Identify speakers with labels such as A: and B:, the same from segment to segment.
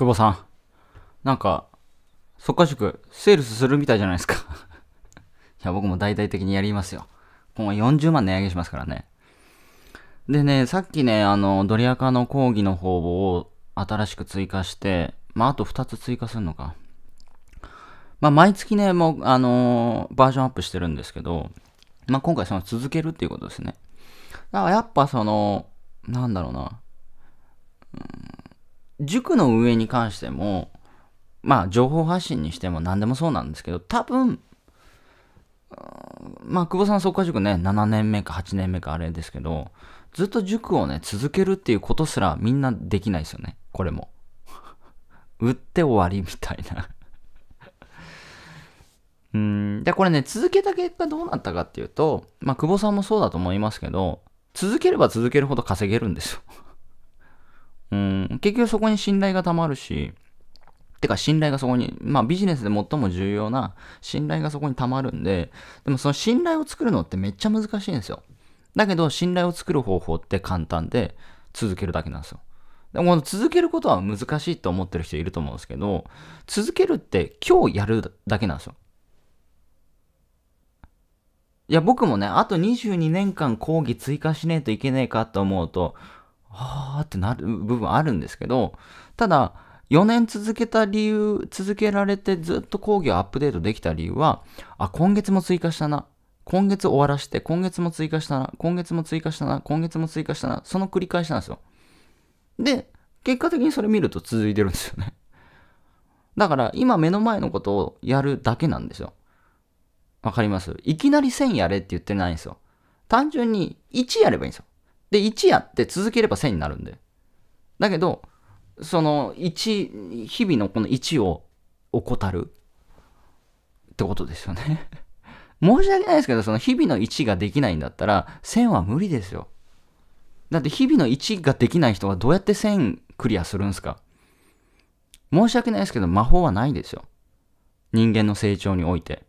A: 久保さん。なんか、速化塾、セールスするみたいじゃないですか いや、僕も大々的にやりますよ。今後40万値上げしますからね。でね、さっきね、あの、ドリアカの講義の方を新しく追加して、まあ、あと2つ追加するのか。まあ、毎月ね、もう、あのー、バージョンアップしてるんですけど、まあ、今回その続けるっていうことですね。だからやっぱその、なんだろうな。塾の運営に関しても、まあ、情報発信にしても何でもそうなんですけど、多分、まあ、久保さん創価塾ね、7年目か8年目かあれですけど、ずっと塾をね、続けるっていうことすらみんなできないですよね。これも。売って終わりみたいな うん。で、これね、続けた結果どうなったかっていうと、まあ、久保さんもそうだと思いますけど、続ければ続けるほど稼げるんですようん、結局そこに信頼がたまるし、てか信頼がそこに、まあビジネスで最も重要な信頼がそこにたまるんで、でもその信頼を作るのってめっちゃ難しいんですよ。だけど信頼を作る方法って簡単で続けるだけなんですよ。でも続けることは難しいと思ってる人いると思うんですけど、続けるって今日やるだけなんですよ。いや僕もね、あと22年間講義追加しねえといけねえかと思うと、ああってなる部分あるんですけど、ただ、4年続けた理由、続けられてずっと講義をアップデートできた理由は、あ、今月も追加したな。今月終わらして、今月も追加したな。今月も追加したな。今月も追加したな。その繰り返しなんですよ。で、結果的にそれ見ると続いてるんですよね。だから今目の前のことをやるだけなんですよ。わかりますいきなり1000やれって言ってないんですよ。単純に1やればいいんですよ。で、1やって続ければ1000になるんで。だけど、その1、日々のこの1を怠るってことですよね 申し訳ないですけど、その日々の1ができないんだったら、1000は無理ですよ。だって日々の1ができない人はどうやって1000クリアするんすか申し訳ないですけど、魔法はないですよ。人間の成長において。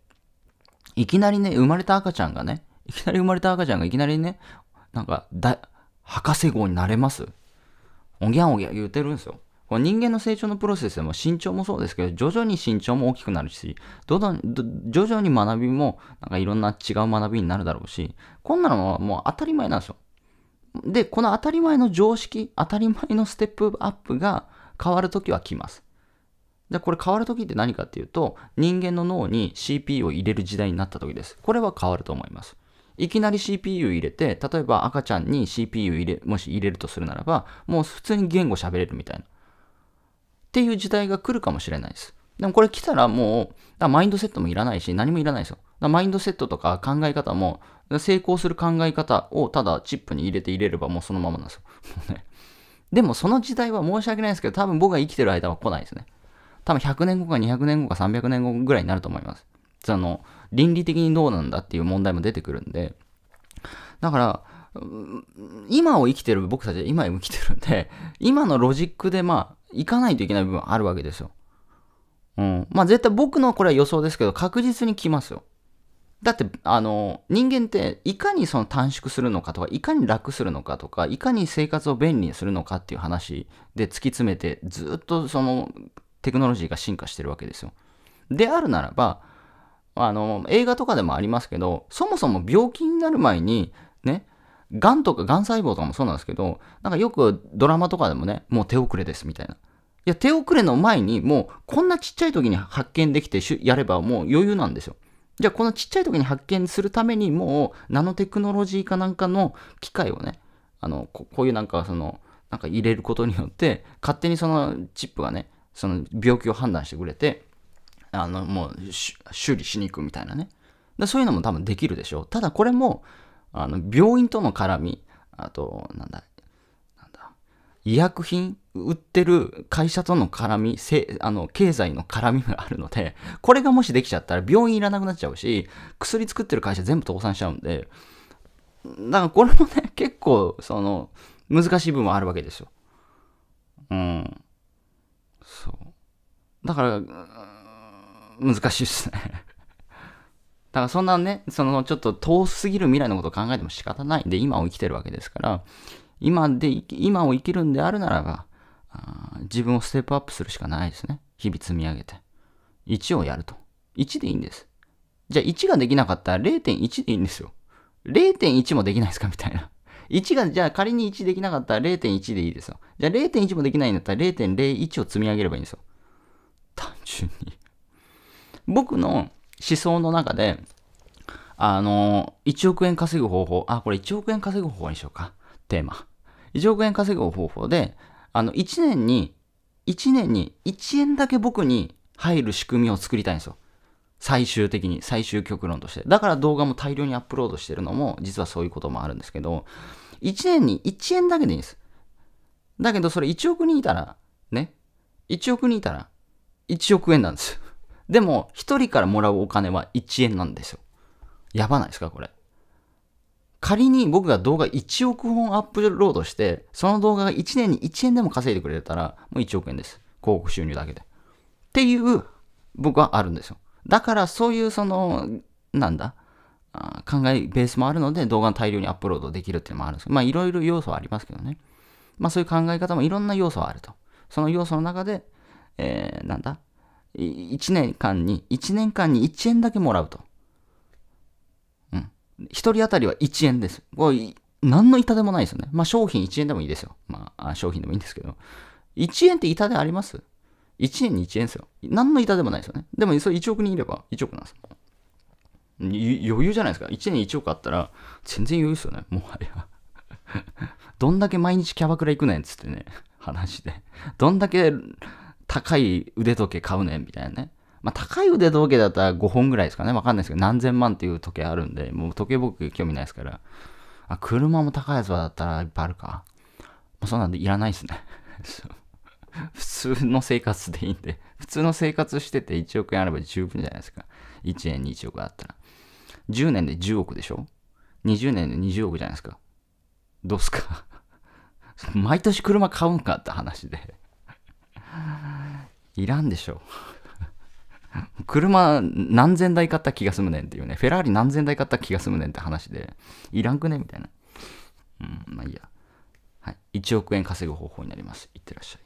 A: いきなりね、生まれた赤ちゃんがね、いきなり生まれた赤ちゃんがいきなりね、なんか、だ、博士号になれますおぎゃんおぎゃん言うてるんですよ。この人間の成長のプロセスでも身長もそうですけど、徐々に身長も大きくなるし、どど徐々に学びもなんかいろんな違う学びになるだろうし、こんなのはもう当たり前なんですよ。で、この当たり前の常識、当たり前のステップアップが変わるときは来ます。で、これ変わるときって何かっていうと、人間の脳に CPU を入れる時代になったときです。これは変わると思います。いきなり CPU 入れて、例えば赤ちゃんに CPU 入れ、もし入れるとするならば、もう普通に言語喋れるみたいな。っていう時代が来るかもしれないです。でもこれ来たらもう、マインドセットもいらないし、何もいらないですよ。マインドセットとか考え方も、成功する考え方をただチップに入れて入れればもうそのままなんですよ。でもその時代は申し訳ないですけど、多分僕が生きてる間は来ないですね。多分100年後か200年後か300年後ぐらいになると思います。その、倫理的にどうなんだっていう問題も出てくるんで、だから、今を生きてる、僕たちは今を生きてるんで、今のロジックでまあ、いかないといけない部分あるわけですよ。うん。まあ絶対僕のこれは予想ですけど、確実に来ますよ。だって、あの、人間っていかにその短縮するのかとか、いかに楽するのかとか、いかに生活を便利にするのかっていう話で突き詰めて、ずっとそのテクノロジーが進化してるわけですよ。であるならば、あの、映画とかでもありますけど、そもそも病気になる前に、ね、がんとか、がん細胞とかもそうなんですけど、なんかよくドラマとかでもね、もう手遅れですみたいな。いや、手遅れの前に、もうこんなちっちゃい時に発見できてやればもう余裕なんですよ。じゃあ、このちっちゃい時に発見するために、もうナノテクノロジーかなんかの機械をね、あの、こういうなんかその、なんか入れることによって、勝手にそのチップがね、その病気を判断してくれて、あの、もう修理しに行くみたいなね。でそういうのも多分できるでしょう。ただこれも、あの、病院との絡み、あと、なんだ、なんだ、医薬品売ってる会社との絡み、せあの経済の絡みがあるので、これがもしできちゃったら病院いらなくなっちゃうし、薬作ってる会社全部倒産しちゃうんで、だからこれもね、結構、その、難しい部分はあるわけですよ。うん。そう。だから、難しいっすね だからそんなね、そのちょっと遠すぎる未来のことを考えても仕方ないんで、今を生きてるわけですから、今で、今を生きるんであるならば、自分をステップアップするしかないですね。日々積み上げて。1をやると。1でいいんです。じゃあ1ができなかったら0.1でいいんですよ。0.1もできないですかみたいな。1が、じゃあ仮に1できなかったら0.1でいいですよ。じゃあ0.1もできないんだったら0.01を積み上げればいいんですよ。単純に僕の思想の中で、あの、1億円稼ぐ方法、あ、これ1億円稼ぐ方法にしようか。テーマ。1億円稼ぐ方法で、あの、1年に、1年に1円だけ僕に入る仕組みを作りたいんですよ。最終的に、最終極論として。だから動画も大量にアップロードしてるのも、実はそういうこともあるんですけど、1年に1円だけでいいんです。だけど、それ1億人いたら、ね。1億人いたら、1億円なんです。でも、1人からもらうお金は1円なんですよ。やばないですか、これ。仮に僕が動画1億本アップロードして、その動画が1年に1円でも稼いでくれたら、もう1億円です。広告収入だけで。っていう、僕はあるんですよ。だから、そういう、その、なんだ、考えベースもあるので、動画の大量にアップロードできるっていうのもあるんですまあ、いろいろ要素はありますけどね。まあ、そういう考え方もいろんな要素はあると。その要素の中で、えー、なんだ、1年間に、1年間に1円だけもらうと。うん。1人当たりは1円です。これ、何の板でもないですよね。まあ、商品1円でもいいですよ。まあ、商品でもいいんですけど。1円って板であります ?1 円に1円ですよ。何の板でもないですよね。でも、それ1億人いれば1億なんです余裕じゃないですか。1年に1億あったら、全然余裕ですよね。もはや。どんだけ毎日キャバクラ行くねんっつってね、話で。どんだけ高い腕時計買うねんみたいなね。まあ、高い腕時計だったら5本ぐらいですかね。わかんないですけど、何千万っていう時計あるんで、もう時計僕興味ないですから。あ、車も高いやつだったらいっぱいあるか。まあ、そうなんでいらないですね。普通の生活でいいんで、普通の生活してて1億円あれば十分じゃないですか。1円に1億あったら。10年で10億でしょ ?20 年で20億じゃないですか。どうすか毎年車買うんかって話でいらんでしょ。車何千台買った気が済むねんっていうね。フェラーリ何千台買った気が済むねんって話で、いらんくねみたいな。うん、まあいいや。はい。1億円稼ぐ方法になります。いってらっしゃい。